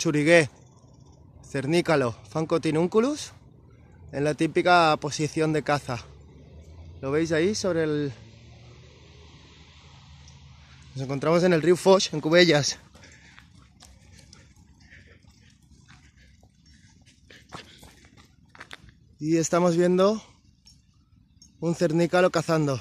churigué, cernícalo, fancotinunculus, en la típica posición de caza. ¿Lo veis ahí sobre el...? Nos encontramos en el río Foch, en Cubellas. Y estamos viendo un cernícalo cazando.